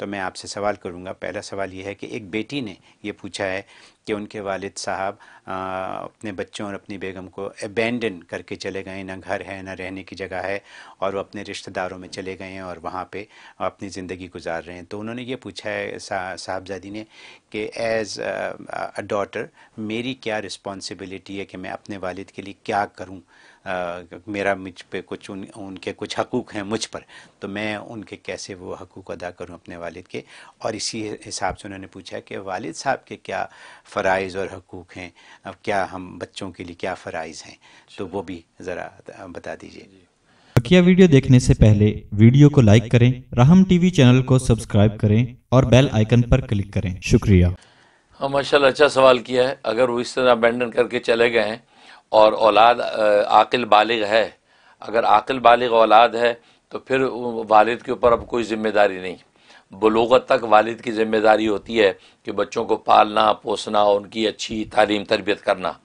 तो मैं आपसे सवाल करूंगा पहला सवाल यह है कि एक बेटी ने यह पूछा है कि उनके वालिद साहब अपने बच्चों और अपनी बेगम को अबेंडन करके चले गए ना घर है ना रहने की जगह है और वो अपने रिश्तेदारों में चले गए हैं और वहाँ पे अपनी ज़िंदगी गुजार रहे हैं तो उन्होंने ये पूछा है साहबजादी ने कि एज़ अ डॉटर मेरी क्या रिस्पॉन्सिबिलिटी है कि मैं अपने वालिद के लिए क्या करूँ मेरा मुझ पे कुछ उन उनके कुछ हकूक़ हैं मुझ पर तो मैं उनके कैसे वो हकूक़ अदा करूँ अपने वालिद के और इसी हिसाब से उन्होंने पूछा कि वालिद साहब के क्या फ़रज़ और हकूक़ हैं अब क्या हम बच्चों के लिए क्या फ़रज़ हैं तो वो भी ज़रा बता दीजिए बकिया वीडियो देखने से पहले वीडियो को लाइक करें राहम टीवी चैनल को सब्सक्राइब करें और बेल आइकन पर क्लिक करें शुक्रिया हाँ माशा अच्छा सवाल किया है अगर वो इस तरह अबेंडन करके चले गए हैं और औलाद आकिल बालिग है अगर आकिल बालिग औलाद है तो फिर वालिद के ऊपर अब कोई ज़िम्मेदारी नहीं बलोगत तक वालिद की ज़िम्मेदारी होती है कि बच्चों को पालना पोसना उनकी अच्छी तालीम तरबियत करना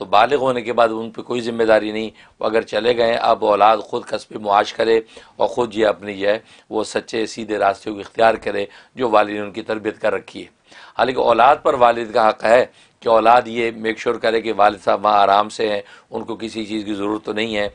तो बालग होने के बाद उन पर कोई ज़िम्मेदारी नहीं वो अगर चले गए अब औलाद ख़ुद कस्बे मुआश करे और ख़ुद ये अपनी जो है वो सच्चे सीधे रास्ते को इख्तियार करे जो वालद ने उनकी तरबियत कर रखी है हालांकि औलाद पर वालद का हक़ है कि औलाद ये मेक श्योर करे कि वालद साहब वहाँ आराम से हैं उनको किसी चीज़ की ज़रूरत तो नहीं है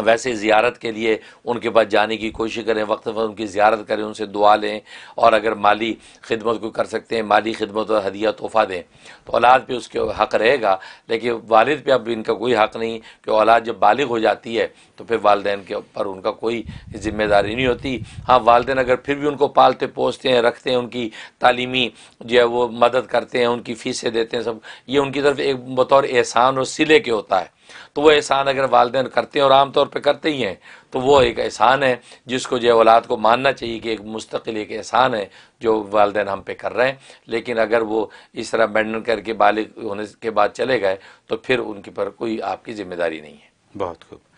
वैसे ज़ियारत के लिए उनके पास जाने की कोशिश करें वक्त वक्त उनकी ज़्यारत करें उनसे दुआ लें और अगर माली खिदमत को कर सकते हैं माली खिदमत और हदिया तोहफ़ा दें तो औलाद पे उसके हक़ रहेगा लेकिन वालद पे अब इनका कोई हक़ नहीं कि औलाद जब बालिग हो जाती है तो फिर वालदे के ऊपर उनका कोई ज़िम्मेदारी नहीं होती हाँ वालदे अगर फिर भी उनको पालते पोसते हैं रखते हैं उनकी तालीमी जो है वो मदद करते हैं उनकी फ़ीसें देते हैं सब ये उनकी तरफ एक बतौर एहसान और सिले के होता है तो वो एहसान अगर वालदे करते हैं और आमतौर पर करते ही हैं तो वो एक एहसान है जिसको जो औलाद को मानना चाहिए कि एक मुस्तकिल एक एहसान है जो वालदेन हम पे कर रहे हैं लेकिन अगर वो इस तरह बैंडन करके बालिग होने के बाद चले गए तो फिर उनके पर कोई आपकी ज़िम्मेदारी नहीं है बहुत खूब